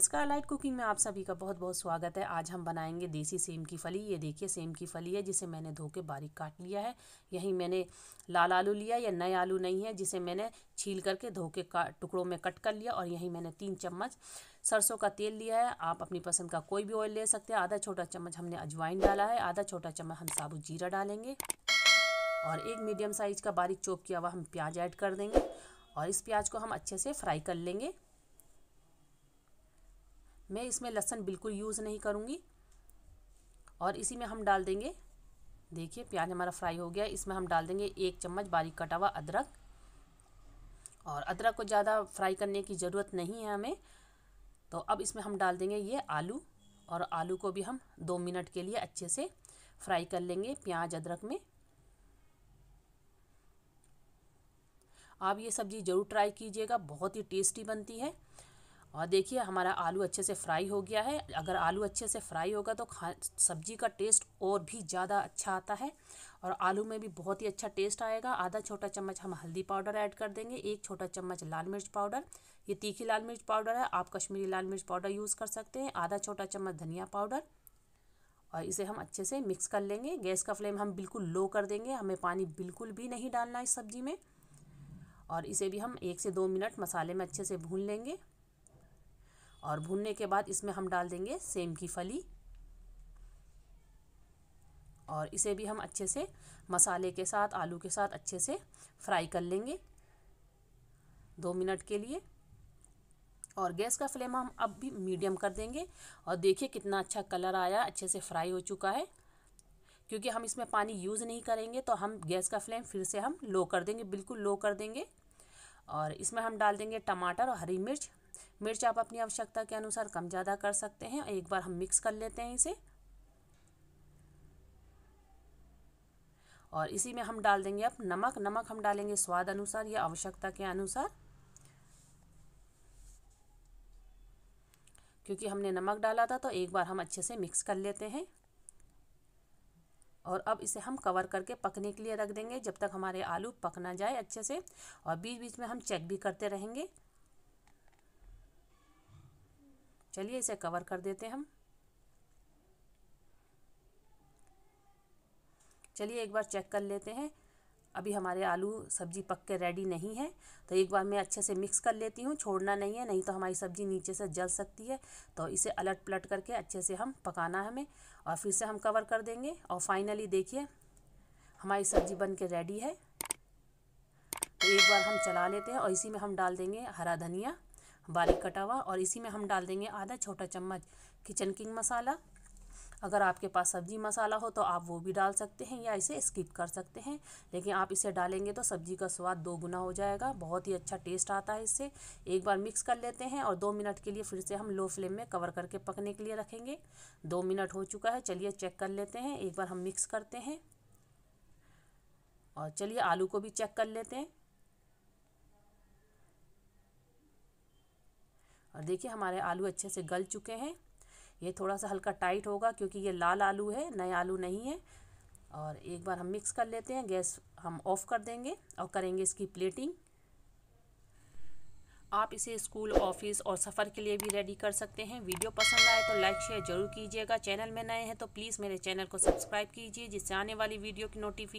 नमस्कार light cooking में आप सभी का बहुत बहुत स्वागत है आज हम बनाएंगे देसी सेम की फली ये देखिए सेम की फली है जिसे मैंने धो के बारीक काट लिया है यहीं मैंने लाल आलू लिया या नए आलू नहीं है जिसे मैंने छील करके धो के टुकड़ों में कट कर लिया और यहीं मैंने तीन चम्मच सरसों का तेल लिया है आप अपनी पसंद का कोई भी ऑयल ले सकते हैं आधा छोटा चम्मच हमने अजवाइन डाला है आधा छोटा चम्मच हम साबुत जीरा डालेंगे और एक मीडियम साइज़ का बारीक चौक किया हुआ हम प्याज ऐड कर देंगे और इस प्याज को हम अच्छे से फ्राई कर लेंगे मैं इसमें लहसन बिल्कुल यूज़ नहीं करूँगी और इसी में हम डाल देंगे देखिए प्याज हमारा फ्राई हो गया इसमें हम डाल देंगे एक चम्मच बारीक कटा हुआ अदरक और अदरक को ज़्यादा फ्राई करने की ज़रूरत नहीं है हमें तो अब इसमें हम डाल देंगे ये आलू और आलू को भी हम दो मिनट के लिए अच्छे से फ्राई कर लेंगे प्याज अदरक में आप ये सब्ज़ी ज़रूर ट्राई कीजिएगा बहुत ही टेस्टी बनती है और देखिए हमारा आलू अच्छे से फ्राई हो गया है अगर आलू अच्छे से फ्राई होगा तो खा सब्ज़ी का टेस्ट और भी ज़्यादा अच्छा आता है और आलू में भी बहुत ही अच्छा टेस्ट आएगा आधा छोटा चम्मच हम हल्दी पाउडर ऐड कर देंगे एक छोटा चम्मच लाल मिर्च पाउडर ये तीखी लाल मिर्च पाउडर है आप कश्मीरी लाल मिर्च पाउडर यूज़ कर सकते हैं आधा छोटा चम्मच धनिया पाउडर और इसे हम अच्छे से मिक्स कर लेंगे गैस का फ्लेम हम बिल्कुल लो कर देंगे हमें पानी बिल्कुल भी नहीं डालना इस सब्ज़ी में और इसे भी हम एक से दो मिनट मसाले में अच्छे से भून लेंगे और भूनने के बाद इसमें हम डाल देंगे सेम की फली और इसे भी हम अच्छे से मसाले के साथ आलू के साथ अच्छे से फ्राई कर लेंगे दो मिनट के लिए और गैस का फ्लेम हम अब भी मीडियम कर देंगे और देखिए कितना अच्छा कलर आया अच्छे से फ्राई हो चुका है क्योंकि हम इसमें पानी यूज़ नहीं करेंगे तो हम गैस का फ्लेम फिर से हम लो कर देंगे बिल्कुल लो कर देंगे और इसमें हम डाल देंगे टमाटर और हरी मिर्च मिर्च आप अपनी आवश्यकता के अनुसार कम ज़्यादा कर सकते हैं एक बार हम मिक्स कर लेते हैं इसे और इसी में हम डाल देंगे अब नमक नमक हम डालेंगे स्वाद अनुसार या आवश्यकता के अनुसार क्योंकि हमने नमक डाला था तो एक बार हम अच्छे से मिक्स कर लेते हैं और अब इसे हम कवर करके पकने के लिए रख देंगे जब तक हमारे आलू पकना जाए अच्छे से और बीच बीच में हम चेक भी करते रहेंगे चलिए इसे कवर कर देते हम चलिए एक बार चेक कर लेते हैं अभी हमारे आलू सब्जी पक के रेडी नहीं है तो एक बार मैं अच्छे से मिक्स कर लेती हूँ छोड़ना नहीं है नहीं तो हमारी सब्ज़ी नीचे से जल सकती है तो इसे अलट पलट करके अच्छे से हम पकाना हमें और फिर से हम कवर कर देंगे और फाइनली देखिए हमारी सब्ज़ी बन के रेडी है तो एक बार हम चला लेते हैं और इसी में हम डाल देंगे हरा धनिया बारीक कटा हुआ और इसी में हम डाल देंगे आधा छोटा चम्मच किचन किंग मसाला अगर आपके पास सब्जी मसाला हो तो आप वो भी डाल सकते हैं या इसे स्किप कर सकते हैं लेकिन आप इसे डालेंगे तो सब्जी का स्वाद दो गुना हो जाएगा बहुत ही अच्छा टेस्ट आता है इससे एक बार मिक्स कर लेते हैं और दो मिनट के लिए फिर से हम लो फ्लेम में कवर करके पकने के लिए रखेंगे दो मिनट हो चुका है चलिए चेक कर लेते हैं एक बार हम मिक्स करते हैं और चलिए आलू को भी चेक कर लेते हैं और देखिए हमारे आलू अच्छे से गल चुके हैं ये थोड़ा सा हल्का टाइट होगा क्योंकि ये लाल आलू है नए आलू नहीं है और एक बार हम मिक्स कर लेते हैं गैस हम ऑफ़ कर देंगे और करेंगे इसकी प्लेटिंग आप इसे स्कूल ऑफिस और सफ़र के लिए भी रेडी कर सकते हैं वीडियो पसंद आए तो लाइक शेयर जरूर कीजिएगा चैनल में नए हैं तो प्लीज़ मेरे चैनल को सब्सक्राइब कीजिए जिससे आने वाली वीडियो की नोटिफिक